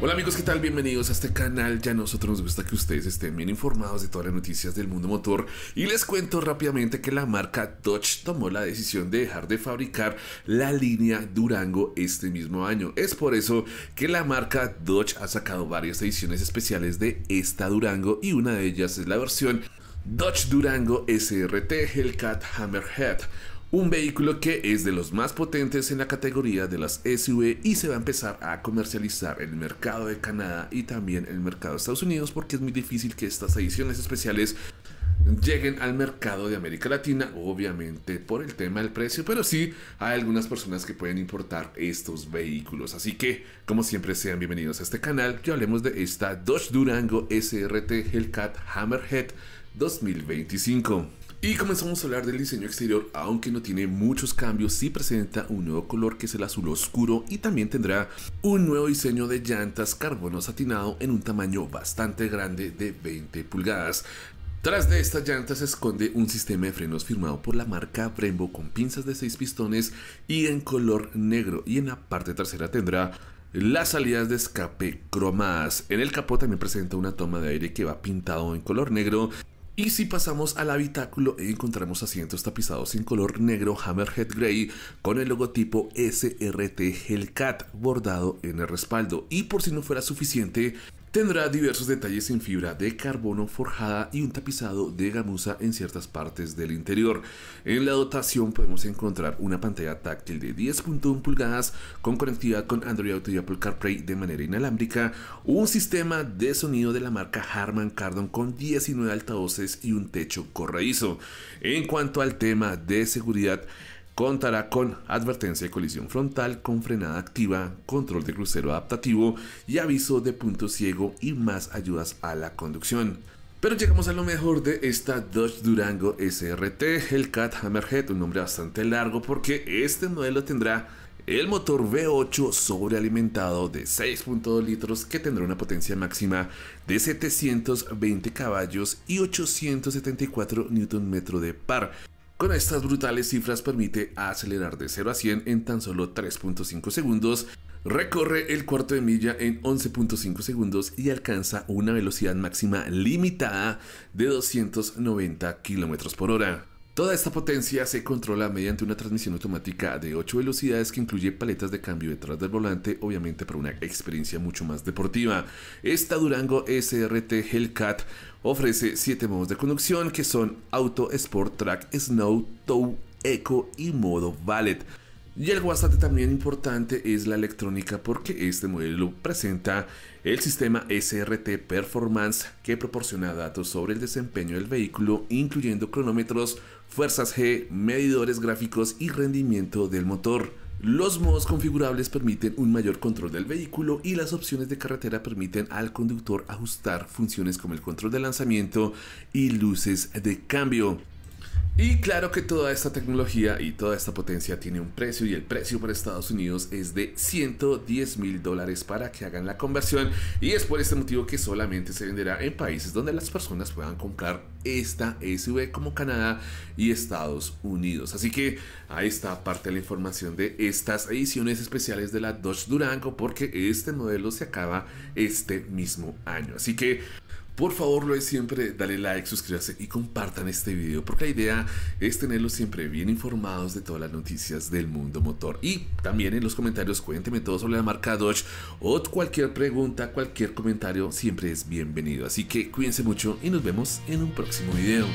Hola amigos, ¿qué tal? Bienvenidos a este canal. Ya nosotros nos gusta que ustedes estén bien informados de todas las noticias del mundo motor y les cuento rápidamente que la marca Dodge tomó la decisión de dejar de fabricar la línea Durango este mismo año. Es por eso que la marca Dodge ha sacado varias ediciones especiales de esta Durango y una de ellas es la versión Dodge Durango SRT Hellcat Hammerhead un vehículo que es de los más potentes en la categoría de las SUV y se va a empezar a comercializar en el mercado de Canadá y también en el mercado de Estados Unidos porque es muy difícil que estas ediciones especiales lleguen al mercado de América Latina, obviamente por el tema del precio, pero sí hay algunas personas que pueden importar estos vehículos. Así que, como siempre, sean bienvenidos a este canal que hablemos de esta Dodge Durango SRT Hellcat Hammerhead 2025. Y comenzamos a hablar del diseño exterior, aunque no tiene muchos cambios, sí presenta un nuevo color que es el azul oscuro y también tendrá un nuevo diseño de llantas carbono satinado en un tamaño bastante grande de 20 pulgadas. Tras de estas llantas se esconde un sistema de frenos firmado por la marca Brembo con pinzas de 6 pistones y en color negro y en la parte trasera tendrá las salidas de escape cromadas. En el capó también presenta una toma de aire que va pintado en color negro y si pasamos al habitáculo encontramos asientos tapizados en color negro Hammerhead Gray con el logotipo SRT Hellcat bordado en el respaldo. Y por si no fuera suficiente, Tendrá diversos detalles en fibra de carbono forjada y un tapizado de gamuza en ciertas partes del interior. En la dotación podemos encontrar una pantalla táctil de 10.1 pulgadas con conectividad con Android Auto y Apple CarPlay de manera inalámbrica, un sistema de sonido de la marca Harman Kardon con 19 altavoces y un techo corredizo. En cuanto al tema de seguridad, Contará con advertencia de colisión frontal con frenada activa, control de crucero adaptativo y aviso de punto ciego y más ayudas a la conducción. Pero llegamos a lo mejor de esta Dodge Durango SRT Hellcat Hammerhead, un nombre bastante largo porque este modelo tendrá el motor V8 sobrealimentado de 6.2 litros que tendrá una potencia máxima de 720 caballos y 874 Nm de par. Con estas brutales cifras permite acelerar de 0 a 100 en tan solo 3.5 segundos, recorre el cuarto de milla en 11.5 segundos y alcanza una velocidad máxima limitada de 290 km por hora. Toda esta potencia se controla mediante una transmisión automática de 8 velocidades que incluye paletas de cambio detrás del volante, obviamente para una experiencia mucho más deportiva. Esta Durango SRT Hellcat ofrece 7 modos de conducción que son Auto, Sport, Track, Snow, Tow, Eco y modo Valet. Y algo bastante también importante es la electrónica porque este modelo presenta el sistema SRT Performance que proporciona datos sobre el desempeño del vehículo incluyendo cronómetros, fuerzas G, medidores gráficos y rendimiento del motor. Los modos configurables permiten un mayor control del vehículo y las opciones de carretera permiten al conductor ajustar funciones como el control de lanzamiento y luces de cambio. Y claro que toda esta tecnología y toda esta potencia tiene un precio y el precio para Estados Unidos es de 110 mil dólares para que hagan la conversión y es por este motivo que solamente se venderá en países donde las personas puedan comprar esta SUV como Canadá y Estados Unidos. Así que ahí está parte de la información de estas ediciones especiales de la Dodge Durango porque este modelo se acaba este mismo año. Así que por favor, lo es siempre, dale like, suscríbase y compartan este video porque la idea es tenerlos siempre bien informados de todas las noticias del mundo motor. Y también en los comentarios cuéntenme todo sobre la marca Dodge o cualquier pregunta, cualquier comentario siempre es bienvenido. Así que cuídense mucho y nos vemos en un próximo video.